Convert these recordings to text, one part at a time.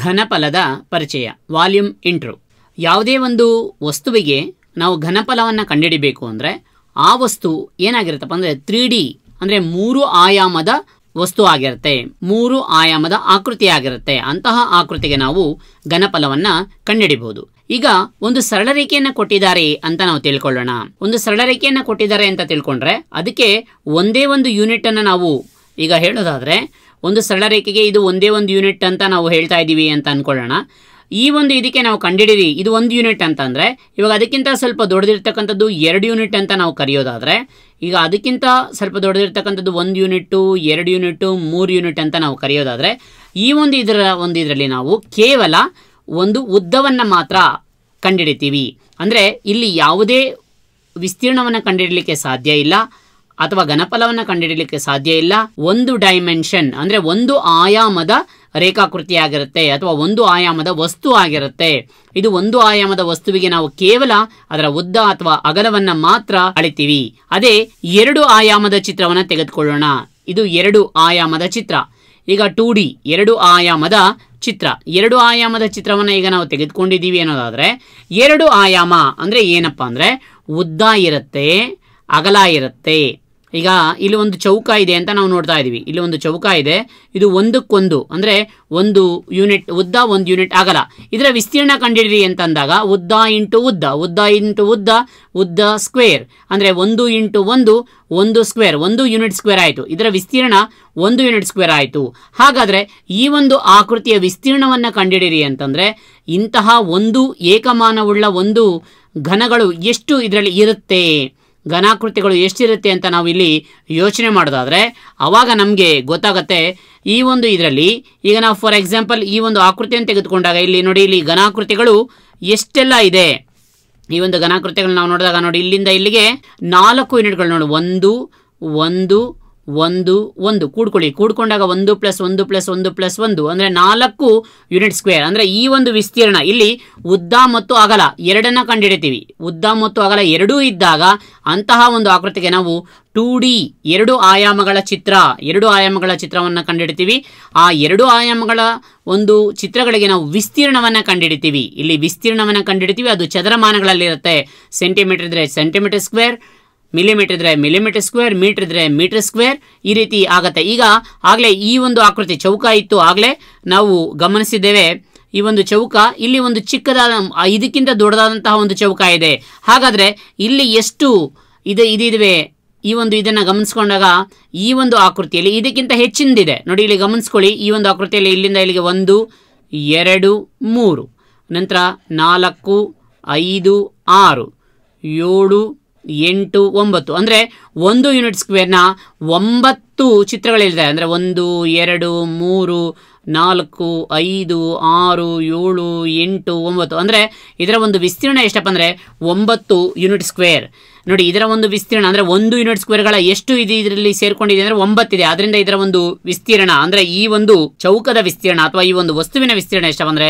ಘನಫಲದ ಪರಿಚಯ volume intro ಯಾವುದೇ ಒಂದು ವಸ್ತುವಿಗೆ ನಾವು ಘನಫಲವನ್ನು ಕಂಡುಹಿಡಿಬೇಕು ಅಂದರೆ ಆ ವಸ್ತು ಏನಾಗಿರುತ್ತಪ್ಪ ಅಂದರೆ ತ್ರೀ ಡಿ ಅಂದರೆ ಮೂರು ಆಯಾಮದ ವಸ್ತು ಆಗಿರುತ್ತೆ ಮೂರು ಆಯಾಮದ ಆಕೃತಿ ಆಗಿರುತ್ತೆ ಅಂತಹ ಆಕೃತಿಗೆ ನಾವು ಘನಫಲವನ್ನು ಕಂಡುಹಿಡಿಬಹುದು ಈಗ ಒಂದು ಸರಳ ರೇಖೆಯನ್ನು ಕೊಟ್ಟಿದ್ದಾರೆ ಅಂತ ನಾವು ತಿಳ್ಕೊಳ್ಳೋಣ ಒಂದು ಸರಳ ರೇಖೆಯನ್ನು ಕೊಟ್ಟಿದ್ದಾರೆ ಅಂತ ತಿಳ್ಕೊಂಡ್ರೆ ಅದಕ್ಕೆ ಒಂದೇ ಒಂದು ಯೂನಿಟ್ ಅನ್ನು ನಾವು ಈಗ ಹೇಳೋದಾದ್ರೆ ಒಂದು ಸರಳ ರೇಖೆಗೆ ಇದು ಒಂದೇ ಒಂದು ಯೂನಿಟ್ ಅಂತ ನಾವು ಹೇಳ್ತಾ ಇದ್ದೀವಿ ಅಂತ ಅಂದ್ಕೊಳ್ಳೋಣ ಈ ಒಂದು ಇದಕ್ಕೆ ನಾವು ಕಂಡಿಡೀವಿ ಇದು ಒಂದು ಯೂನಿಟ್ ಅಂತಂದರೆ ಇವಾಗ ಅದಕ್ಕಿಂತ ಸ್ವಲ್ಪ ದೊಡ್ಡದಿರ್ತಕ್ಕಂಥದ್ದು ಎರಡು ಯೂನಿಟ್ ಅಂತ ನಾವು ಕರೆಯೋದಾದರೆ ಈಗ ಅದಕ್ಕಿಂತ ಸ್ವಲ್ಪ ದೊಡ್ಡದಿರ್ತಕ್ಕಂಥದ್ದು ಒಂದು ಯೂನಿಟ್ಟು ಎರಡು ಯೂನಿಟ್ಟು ಮೂರು ಯೂನಿಟ್ ಅಂತ ನಾವು ಕರೆಯೋದಾದರೆ ಈ ಒಂದು ಇದರ ಒಂದು ಇದರಲ್ಲಿ ನಾವು ಕೇವಲ ಒಂದು ಉದ್ದವನ್ನು ಮಾತ್ರ ಕಂಡಿಡಿತೀವಿ ಅಂದರೆ ಇಲ್ಲಿ ಯಾವುದೇ ವಿಸ್ತೀರ್ಣವನ್ನು ಕಂಡುಹಿಡಲಿಕ್ಕೆ ಸಾಧ್ಯ ಇಲ್ಲ ಅಥವಾ ಘನಫಲವನ್ನು ಕಂಡುಹಿಡಲಿಕ್ಕೆ ಸಾಧ್ಯ ಇಲ್ಲ ಒಂದು ಡೈಮೆನ್ಷನ್ ಅಂದ್ರೆ ಒಂದು ಆಯಾಮದ ರೇಖಾಕೃತಿ ಆಗಿರುತ್ತೆ ಅಥವಾ ಒಂದು ಆಯಾಮದ ವಸ್ತು ಆಗಿರುತ್ತೆ ಇದು ಒಂದು ಆಯಾಮದ ವಸ್ತುವಿಗೆ ನಾವು ಕೇವಲ ಅದರ ಉದ್ದ ಅಥವಾ ಅಗಲವನ್ನ ಮಾತ್ರ ಅಳಿತೀವಿ ಅದೇ ಎರಡು ಆಯಾಮದ ಚಿತ್ರವನ್ನು ತೆಗೆದುಕೊಳ್ಳೋಣ ಇದು ಎರಡು ಆಯಾಮದ ಚಿತ್ರ ಈಗ ಟೂ ಡಿ ಎರಡು ಆಯಾಮದ ಚಿತ್ರ ಎರಡು ಆಯಾಮದ ಚಿತ್ರವನ್ನ ಈಗ ನಾವು ತೆಗೆದುಕೊಂಡಿದ್ದೀವಿ ಅನ್ನೋದಾದ್ರೆ ಎರಡು ಆಯಾಮ ಅಂದ್ರೆ ಏನಪ್ಪಾ ಅಂದ್ರೆ ಉದ್ದ ಇರುತ್ತೆ ಅಗಲ ಇರುತ್ತೆ ಈಗ ಇಲ್ಲಿ ಒಂದು ಚೌಕ ಇದೆ ಅಂತ ನಾವು ನೋಡ್ತಾ ಇದ್ದೀವಿ ಇಲ್ಲಿ ಒಂದು ಚೌಕ ಇದೆ ಇದು ಒಂದಕ್ಕೊಂದು ಅಂದರೆ ಒಂದು ಯೂನಿಟ್ ಉದ್ದ ಒಂದು ಯೂನಿಟ್ ಆಗಲ್ಲ ಇದರ ವಿಸ್ತೀರ್ಣ ಕಂಡಿಡಿರಿ ಅಂದಾಗ ಉದ್ದ ಇಂಟು ಉದ್ದ ಉದ್ದ ಇಂಟು ಉದ್ದ ಉದ್ದ ಸ್ಕ್ವೇರ್ ಅಂದರೆ ಒಂದು ಇಂಟು ಒಂದು ಒಂದು ಸ್ಕ್ವೇರ್ ಒಂದು ಯೂನಿಟ್ ಸ್ಕ್ವೇರ್ ಆಯಿತು ಇದರ ವಿಸ್ತೀರ್ಣ ಒಂದು ಯೂನಿಟ್ ಸ್ಕ್ವೇರ್ ಆಯಿತು ಹಾಗಾದರೆ ಈ ಒಂದು ಆಕೃತಿಯ ವಿಸ್ತೀರ್ಣವನ್ನು ಕಂಡಿಡಿರಿ ಅಂತಂದರೆ ಇಂತಹ ಒಂದು ಏಕಮಾನವುಳ್ಳ ಒಂದು ಘನಗಳು ಎಷ್ಟು ಇದರಲ್ಲಿ ಇರುತ್ತೆ ಘನಾಕೃತಿಗಳು ಎಷ್ಟಿರುತ್ತೆ ಅಂತ ನಾವು ಇಲ್ಲಿ ಯೋಚನೆ ಮಾಡೋದಾದರೆ ಆವಾಗ ನಮಗೆ ಗೊತ್ತಾಗತ್ತೆ ಈ ಒಂದು ಇದರಲ್ಲಿ ಈಗ ನಾವು ಫಾರ್ ಎಕ್ಸಾಂಪಲ್ ಈ ಒಂದು ಆಕೃತಿಯನ್ನು ತೆಗೆದುಕೊಂಡಾಗ ಇಲ್ಲಿ ನೋಡಿ ಇಲ್ಲಿ ಘನಾಕೃತಿಗಳು ಎಷ್ಟೆಲ್ಲ ಇದೆ ಈ ಒಂದು ಘನಾಕೃತಿಗಳನ್ನ ನಾವು ನೋಡಿದಾಗ ನೋಡಿ ಇಲ್ಲಿಂದ ಇಲ್ಲಿಗೆ ನಾಲ್ಕು ಯೂನಿಟ್ಗಳು ನೋಡಿ ಒಂದು ಒಂದು ಒಂದು ಒಂದು ಕೂಡ್ಕೊಳ್ಳಿ ಕೂಡ್ಕೊಂಡಾಗ ಒಂದು ಪ್ಲಸ್ ಒಂದು ಪ್ಲಸ್ ಒಂದು ಪ್ಲಸ್ ಒಂದು ಅಂದರೆ ನಾಲ್ಕು ಯೂನಿಟ್ ಸ್ಕ್ವೇರ್ ಅಂದರೆ ಈ ಒಂದು ವಿಸ್ತೀರ್ಣ ಇಲ್ಲಿ ಉದ್ದ ಮತ್ತು ಅಗಲ ಎರಡನ್ನ ಕಂಡುಹಿಡಿತೀವಿ ಉದ್ದ ಮತ್ತು ಅಗಲ ಎರಡೂ ಇದ್ದಾಗ ಅಂತಹ ಒಂದು ಆಕೃತಿಗೆ ನಾವು ಟೂ ಡಿ ಎರಡು ಆಯಾಮಗಳ ಚಿತ್ರ ಎರಡು ಆಯಾಮಗಳ ಚಿತ್ರವನ್ನು ಕಂಡುಹಿಡಿತೀವಿ ಆ ಎರಡು ಆಯಾಮಗಳ ಒಂದು ಚಿತ್ರಗಳಿಗೆ ನಾವು ವಿಸ್ತೀರ್ಣವನ್ನು ಕಂಡುಹಿಡಿತೀವಿ ಇಲ್ಲಿ ವಿಸ್ತೀರ್ಣವನ್ನು ಕಂಡುಹಿಡಿತೀವಿ ಅದು ಚದರಮಾನಗಳಲ್ಲಿರುತ್ತೆ ಸೆಂಟಿಮೀಟರ್ ಇದ್ರೆ ಸೆಂಟಿಮೀಟರ್ ಸ್ಕ್ವೇರ್ ಮಿಲಿಮೀಟರ್ ಇದ್ರೆ ಮಿಲಿಮೀಟರ್ ಸ್ಕ್ವೇರ್ ಮೀಟರ್ ಇದ್ರೆ ಮೀಟರ್ ಸ್ಕ್ವೇರ್ ಈ ರೀತಿ ಆಗುತ್ತೆ ಈಗ ಆಗಲೇ ಈ ಒಂದು ಆಕೃತಿ ಚೌಕ ಇತ್ತು ಆಗಲೇ ನಾವು ಗಮನಿಸಿದ್ದೇವೆ ಈ ಒಂದು ಚೌಕ ಇಲ್ಲಿ ಒಂದು ಚಿಕ್ಕದಾದ ಇದಕ್ಕಿಂತ ದೊಡ್ಡದಾದಂತಹ ಒಂದು ಚೌಕ ಇದೆ ಹಾಗಾದರೆ ಇಲ್ಲಿ ಎಷ್ಟು ಇದು ಇದೇ ಈ ಒಂದು ಇದನ್ನು ಗಮನಿಸ್ಕೊಂಡಾಗ ಈ ಒಂದು ಆಕೃತಿಯಲ್ಲಿ ಇದಕ್ಕಿಂತ ಹೆಚ್ಚಿನದಿದೆ ನೋಡಿ ಇಲ್ಲಿ ಗಮನಿಸ್ಕೊಳ್ಳಿ ಈ ಒಂದು ಆಕೃತಿಯಲ್ಲಿ ಇಲ್ಲಿಂದ ಇಲ್ಲಿಗೆ ಒಂದು ಎರಡು ಮೂರು ನಂತರ ನಾಲ್ಕು ಐದು ಆರು ಏಳು ಎಂಟು ಒಂಬತ್ತು ಅಂದರೆ ಒಂದು ಯೂನಿಟ್ ಸ್ಕ್ವೇರ್ನ ಒಂಬತ್ತು ಚಿತ್ರಗಳಿದೆ ಅಂದರೆ ಒಂದು ಎರಡು ಮೂರು ನಾಲ್ಕು ಐದು ಆರು ಏಳು ಎಂಟು ಒಂಬತ್ತು ಅಂದರೆ ಇದರ ಒಂದು ವಿಸ್ತೀರ್ಣ ಎಷ್ಟಪ್ಪ ಅಂದರೆ ಒಂಬತ್ತು ಯೂನಿಟ್ ಸ್ಕ್ವೇರ್ ನೋಡಿ ಇದರ ಒಂದು ವಿಸ್ತೀರ್ಣ ಅಂದರೆ ಒಂದು ಯೂನಿಟ್ ಸ್ಕ್ವೇರ್ಗಳ ಎಷ್ಟು ಇದೆ ಇದರಲ್ಲಿ ಸೇರಿಕೊಂಡಿದೆ ಅಂದರೆ ಒಂಬತ್ತಿದೆ ಅದರಿಂದ ಇದರ ಒಂದು ವಿಸ್ತೀರ್ಣ ಅಂದರೆ ಈ ಒಂದು ಚೌಕದ ವಿಸ್ತೀರ್ಣ ಅಥವಾ ಈ ಒಂದು ವಸ್ತುವಿನ ವಿಸ್ತೀರ್ಣ ಎಷ್ಟಪ್ಪ ಅಂದರೆ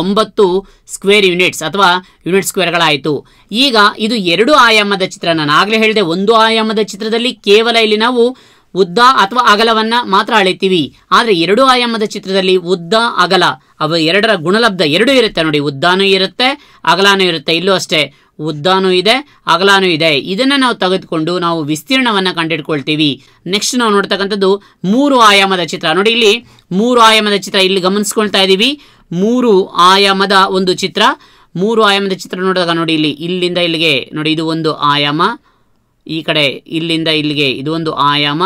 ಒಂಬತ್ತು ಸ್ಕ್ವೇರ್ ಯೂನಿಟ್ಸ್ ಅಥವಾ ಯೂನಿಟ್ ಸ್ಕ್ವೇರ್ಗಳಾಯಿತು ಈಗ ಇದು ಎರಡು ಆಯಾಮದ ಚಿತ್ರ ನಾನು ಆಗಲೇ ಹೇಳಿದೆ ಒಂದು ಆಯಾಮದ ಚಿತ್ರದಲ್ಲಿ ಕೇವಲ ಇಲ್ಲಿ ನಾವು ಉದ್ದ ಅಥವಾ ಅಗಲವನ್ನು ಮಾತ್ರ ಅಳಿತೀವಿ ಆದರೆ ಎರಡು ಆಯಾಮದ ಚಿತ್ರದಲ್ಲಿ ಉದ್ದ ಅಗಲ ಅವ ಎರಡರ ಗುಣಲಬ್ಧ ಎರಡು ಇರುತ್ತೆ ನೋಡಿ ಉದ್ದಾನೂ ಇರುತ್ತೆ ಅಗಲಾನೂ ಇರುತ್ತೆ ಇಲ್ಲೂ ಅಷ್ಟೇ ಉದ್ದಾನೂ ಇದೆ ಅಗಲಾನೂ ಇದೆ ಇದನ್ನು ನಾವು ತೆಗೆದುಕೊಂಡು ನಾವು ವಿಸ್ತೀರ್ಣವನ್ನು ಕಂಡಿಡ್ಕೊಳ್ತೀವಿ ನೆಕ್ಸ್ಟ್ ನಾವು ನೋಡ್ತಕ್ಕಂಥದ್ದು ಮೂರು ಆಯಾಮದ ಚಿತ್ರ ನೋಡಿ ಇಲ್ಲಿ ಮೂರು ಆಯಾಮದ ಚಿತ್ರ ಇಲ್ಲಿ ಗಮನಿಸ್ಕೊಳ್ತಾ ಇದ್ದೀವಿ ಮೂರು ಆಯಾಮದ ಒಂದು ಚಿತ್ರ ಮೂರು ಆಯಾಮದ ಚಿತ್ರ ನೋಡಿದಾಗ ನೋಡಿ ಇಲ್ಲಿ ಇಲ್ಲಿಂದ ಇಲ್ಲಿಗೆ ನೋಡಿ ಇದು ಒಂದು ಆಯಾಮ ಈ ಕಡೆ ಇಲ್ಲಿಂದ ಇಲ್ಲಿಗೆ ಇದು ಒಂದು ಆಯಾಮ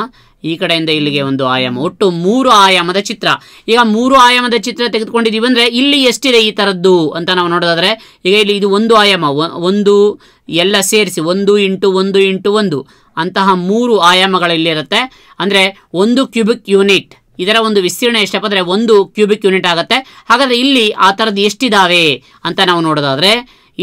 ಈ ಕಡೆಯಿಂದ ಇಲ್ಲಿಗೆ ಒಂದು ಆಯಾಮ ಒಟ್ಟು ಮೂರು ಆಯಾಮದ ಚಿತ್ರ ಈಗ ಮೂರು ಆಯಾಮದ ಚಿತ್ರ ತೆಗೆದುಕೊಂಡಿದ್ದೀವಿ ಅಂದರೆ ಇಲ್ಲಿ ಎಷ್ಟಿದೆ ಈ ಥರದ್ದು ಅಂತ ನಾವು ನೋಡೋದಾದರೆ ಈಗ ಇಲ್ಲಿ ಇದು ಒಂದು ಆಯಾಮ ಒಂದು ಎಲ್ಲ ಸೇರಿಸಿ ಒಂದು ಇಂಟು ಒಂದು ಇಂಟು ಒಂದು ಅಂತಹ ಮೂರು ಇಲ್ಲಿರುತ್ತೆ ಅಂದರೆ ಒಂದು ಕ್ಯೂಬಿಕ್ ಯೂನಿಟ್ ಇದರ ಒಂದು ವಿಸ್ತೀರ್ಣ ಅಂದರೆ ಒಂದು ಕ್ಯೂಬಿಕ್ ಯೂನಿಟ್ ಆಗುತ್ತೆ ಹಾಗಾದರೆ ಇಲ್ಲಿ ಆ ಥರದ್ದು ಎಷ್ಟಿದ್ದಾವೆ ಅಂತ ನಾವು ನೋಡೋದಾದರೆ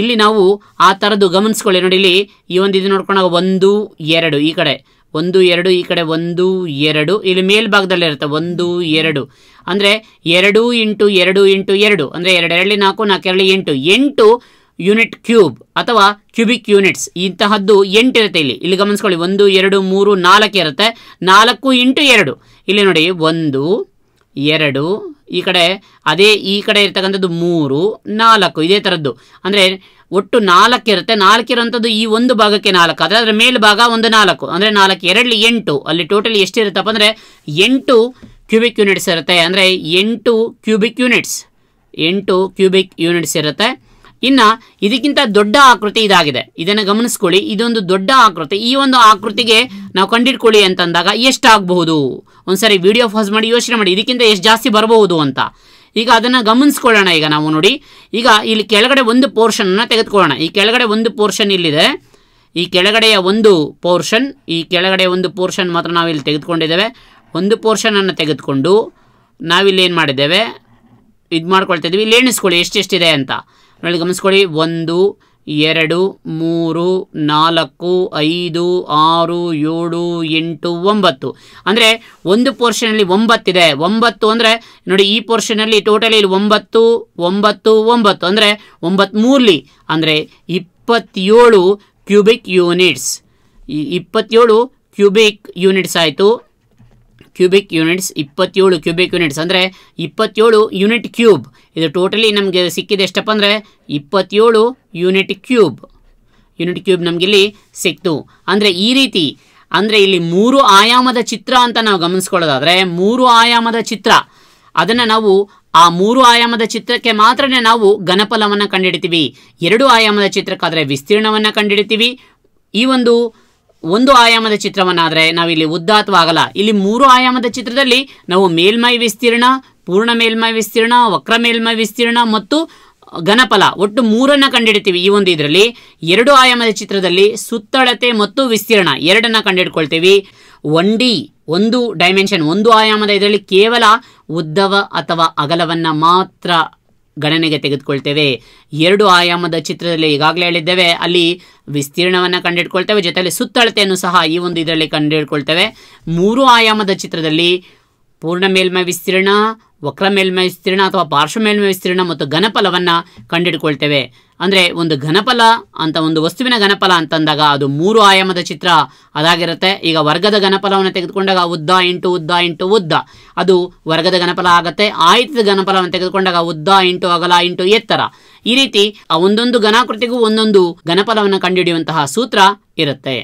ಇಲ್ಲಿ ನಾವು ಆ ಥರದ್ದು ಗಮನಿಸ್ಕೊಳ್ಳಿ ನೋಡಿ ಇಲ್ಲಿ ಈ ಒಂದು ಇದು ನೋಡ್ಕೊಂಡಾಗ ಒಂದು ಎರಡು ಈ ಕಡೆ ಒಂದು ಎರಡು ಈ ಕಡೆ ಒಂದು ಎರಡು ಇಲ್ಲಿ ಇರುತ್ತೆ ಒಂದು ಎರಡು ಅಂದರೆ ಎರಡು ಇಂಟು ಎರಡು ಇಂಟು ಎರಡು ಅಂದರೆ ಎರಡು ನಾಲ್ಕು ನಾಲ್ಕು ಎರಡು ಎಂಟು ಎಂಟು ಯೂನಿಟ್ ಕ್ಯೂಬ್ ಅಥವಾ ಕ್ಯೂಬಿಕ್ ಯೂನಿಟ್ಸ್ ಇಂತಹದ್ದು ಎಂಟು ಇರುತ್ತೆ ಇಲ್ಲಿ ಇಲ್ಲಿ ಗಮನಿಸ್ಕೊಳ್ಳಿ ಒಂದು ಎರಡು ಮೂರು ನಾಲ್ಕು ಇರುತ್ತೆ ನಾಲ್ಕು ಇಂಟು ಎರಡು ಇಲ್ಲಿ ನೋಡಿ ಒಂದು ಎರಡು ಈ ಕಡೆ ಅದೇ ಈ ಕಡೆ ಇರ್ತಕ್ಕಂಥದ್ದು ಮೂರು ನಾಲ್ಕು ಇದೇ ಥರದ್ದು ಅಂದರೆ ಒಟ್ಟು ನಾಲ್ಕು ಇರುತ್ತೆ ಇರುವಂಥದ್ದು ಈ ಒಂದು ಭಾಗಕ್ಕೆ ನಾಲ್ಕು ಆದರೆ ಅದರ ಮೇಲ್ಭಾಗ ಒಂದು ನಾಲ್ಕು ಅಂದರೆ ನಾಲ್ಕು ಎರಡಲ್ಲಿ ಎಂಟು ಅಲ್ಲಿ ಟೋಟಲಿ ಎಷ್ಟಿರುತ್ತಪ್ಪ ಅಂದರೆ ಎಂಟು ಕ್ಯೂಬಿಕ್ ಯೂನಿಟ್ಸ್ ಇರುತ್ತೆ ಅಂದರೆ ಎಂಟು ಕ್ಯೂಬಿಕ್ ಯೂನಿಟ್ಸ್ ಎಂಟು ಕ್ಯೂಬಿಕ್ ಯೂನಿಟ್ಸ್ ಇರುತ್ತೆ ಇನ್ನ ಇದಕ್ಕಿಂತ ದೊಡ್ಡ ಆಕೃತಿ ಇದಾಗಿದೆ ಇದನ್ನು ಗಮನಿಸ್ಕೊಳ್ಳಿ ಇದೊಂದು ದೊಡ್ಡ ಆಕೃತಿ ಈ ಒಂದು ಆಕೃತಿಗೆ ನಾವು ಕಂಡಿಟ್ಕೊಳ್ಳಿ ಅಂತಂದಾಗ ಎಷ್ಟಾಗಬಹುದು ಒಂದ್ಸರಿ ವಿಡಿಯೋ ಫಾಸ್ ಮಾಡಿ ಯೋಚನೆ ಮಾಡಿ ಇದಕ್ಕಿಂತ ಎಷ್ಟು ಜಾಸ್ತಿ ಬರಬಹುದು ಅಂತ ಈಗ ಅದನ್ನು ಗಮನಿಸ್ಕೊಳ್ಳೋಣ ಈಗ ನಾವು ನೋಡಿ ಈಗ ಇಲ್ಲಿ ಕೆಳಗಡೆ ಒಂದು ಪೋರ್ಷನನ್ನು ತೆಗೆದುಕೊಳ್ಳೋಣ ಈ ಕೆಳಗಡೆ ಒಂದು ಪೋರ್ಷನ್ ಇಲ್ಲಿದೆ ಈ ಕೆಳಗಡೆಯ ಒಂದು ಪೋರ್ಷನ್ ಈ ಕೆಳಗಡೆ ಒಂದು ಪೋರ್ಷನ್ ಮಾತ್ರ ನಾವಿಲ್ಲಿ ತೆಗೆದುಕೊಂಡಿದ್ದೇವೆ ಒಂದು ಪೋರ್ಷನನ್ನು ತೆಗೆದುಕೊಂಡು ನಾವಿಲ್ಲಿ ಏನು ಮಾಡಿದ್ದೇವೆ ಇದು ಮಾಡ್ಕೊಳ್ತಾ ಇದ್ವಿ ಇಲ್ಲಿ ಎಣಿಸ್ಕೊಳ್ಳಿ ಎಷ್ಟೆಷ್ಟಿದೆ ಅಂತ ನೋಡಿ ಗಮನಿಸ್ಕೊಳ್ಳಿ ಒಂದು ಎರಡು ಮೂರು ನಾಲ್ಕು ಐದು ಆರು ಏಳು ಎಂಟು ಒಂಬತ್ತು ಅಂದರೆ ಒಂದು ಪೋರ್ಷನಲ್ಲಿ ಒಂಬತ್ತಿದೆ ಒಂಬತ್ತು ಅಂದರೆ ನೋಡಿ ಈ ಪೋರ್ಷನಲ್ಲಿ ಟೋಟಲಿ ಇಲ್ಲಿ ಒಂಬತ್ತು ಒಂಬತ್ತು ಒಂಬತ್ತು ಅಂದರೆ ಒಂಬತ್ತು ಮೂರಲಿ ಅಂದರೆ ಇಪ್ಪತ್ತೇಳು ಕ್ಯೂಬಿಕ್ ಯೂನಿಟ್ಸ್ ಇಪ್ಪತ್ತೇಳು ಕ್ಯೂಬಿಕ್ ಯೂನಿಟ್ಸ್ ಆಯಿತು ಕ್ಯೂಬಿಕ್ ಯೂನಿಟ್ಸ್ ಇಪ್ಪತ್ತೇಳು ಕ್ಯೂಬಿಕ್ ಯೂನಿಟ್ಸ್ ಅಂದರೆ ಇಪ್ಪತ್ತೇಳು ಯೂನಿಟ್ ಕ್ಯೂಬ್ ಇದು ಟೋಟಲಿ ನಮಗೆ ಸಿಕ್ಕಿದೆ ಎಷ್ಟಪ್ಪ ಅಂದರೆ ಇಪ್ಪತ್ತೇಳು ಯೂನಿಟ್ ಕ್ಯೂಬ್ ಯೂನಿಟ್ ಕ್ಯೂಬ್ ನಮಗಿಲ್ಲಿ ಸಿಕ್ತು ಅಂದರೆ ಈ ರೀತಿ ಅಂದರೆ ಇಲ್ಲಿ ಮೂರು ಆಯಾಮದ ಚಿತ್ರ ಅಂತ ನಾವು ಗಮನಿಸ್ಕೊಳ್ಳೋದಾದರೆ ಮೂರು ಆಯಾಮದ ಚಿತ್ರ ಅದನ್ನು ನಾವು ಆ ಮೂರು ಆಯಾಮದ ಚಿತ್ರಕ್ಕೆ ಮಾತ್ರನೇ ನಾವು ಘನಫಲವನ್ನು ಕಂಡುಹಿಡಿತೀವಿ ಎರಡು ಆಯಾಮದ ಚಿತ್ರಕ್ಕಾದರೆ ವಿಸ್ತೀರ್ಣವನ್ನು ಕಂಡುಹಿಡಿತೀವಿ ಈ ಒಂದು ಒಂದು ಆಯಾಮದ ಚಿತ್ರವನ್ನಾದರೆ ನಾವಿಲ್ಲಿ ಉದ್ದ ಅಥವಾ ಅಗಲ ಇಲ್ಲಿ ಮೂರು ಆಯಾಮದ ಚಿತ್ರದಲ್ಲಿ ನಾವು ಮೇಲ್ಮೈ ವಿಸ್ತೀರ್ಣ ಪೂರ್ಣ ಮೇಲ್ಮೈ ವಿಸ್ತೀರ್ಣ ವಕ್ರ ಮೇಲ್ಮೈ ವಿಸ್ತೀರ್ಣ ಮತ್ತು ಘನಫಲ ಒಟ್ಟು ಮೂರನ್ನು ಕಂಡಿಡ್ತೀವಿ ಈ ಒಂದು ಇದರಲ್ಲಿ ಎರಡು ಆಯಾಮದ ಚಿತ್ರದಲ್ಲಿ ಸುತ್ತಳತೆ ಮತ್ತು ವಿಸ್ತೀರ್ಣ ಎರಡನ್ನ ಕಂಡುಹಿಡ್ಕೊಳ್ತೀವಿ ಒನ್ ಡಿ ಒಂದು ಡೈಮೆನ್ಷನ್ ಒಂದು ಆಯಾಮದ ಇದರಲ್ಲಿ ಕೇವಲ ಉದ್ದವ ಅಥವಾ ಅಗಲವನ್ನ ಮಾತ್ರ ಗಣನೆಗೆ ತೆಗೆದುಕೊಳ್ತೇವೆ ಎರಡು ಆಯಾಮದ ಚಿತ್ರದಲ್ಲಿ ಈಗಾಗಲೇ ಹೇಳಿದ್ದೇವೆ ಅಲ್ಲಿ ವಿಸ್ತೀರ್ಣವನ್ನು ಕಂಡುಹಿಡ್ಕೊಳ್ತೇವೆ ಜೊತೆಯಲ್ಲಿ ಸುತ್ತಳತೆಯನ್ನು ಸಹ ಈ ಒಂದು ಇದರಲ್ಲಿ ಕಂಡುಹಿಡ್ಕೊಳ್ತೇವೆ ಮೂರು ಆಯಾಮದ ಚಿತ್ರದಲ್ಲಿ ಪೂರ್ಣ ಮೇಲ್ಮೈ ವಿಸ್ತೀರ್ಣ ವಕ್ರ ಮೇಲ್ಮೈ ವಿಸ್ತೀರ್ಣ ಅಥವಾ ಪಾರ್ಶ್ವ ಮೇಲ್ಮೈ ವಿಸ್ತೀರ್ಣ ಮತ್ತು ಘನಫಲವನ್ನು ಕಂಡುಹಿಡ್ಕೊಳ್ತೇವೆ ಅಂದರೆ ಒಂದು ಘನಫಲ ಅಂತ ಒಂದು ವಸ್ತುವಿನ ಘನಫಲ ಅಂತಂದಾಗ ಅದು ಮೂರು ಆಯಾಮದ ಚಿತ್ರ ಅದಾಗಿರುತ್ತೆ ಈಗ ವರ್ಗದ ಘನಫಲವನ್ನು ತೆಗೆದುಕೊಂಡಾಗ ಉದ್ದ ಇಂಟು ಉದ್ದ ಇಂಟು ಉದ್ದ ಅದು ವರ್ಗದ ಘನಫಲ ಆಗುತ್ತೆ ಆಯತದ ಘನಫಲವನ್ನು ತೆಗೆದುಕೊಂಡಾಗ ಉದ್ದ ಇಂಟು ಅಗಲ ಇಂಟು ಎತ್ತರ ಈ ರೀತಿ ಆ ಒಂದೊಂದು ಘನಾಕೃತಿಗೂ ಒಂದೊಂದು ಘನಫಲವನ್ನು ಕಂಡುಹಿಡಿಯುವಂತಹ ಸೂತ್ರ ಇರುತ್ತೆ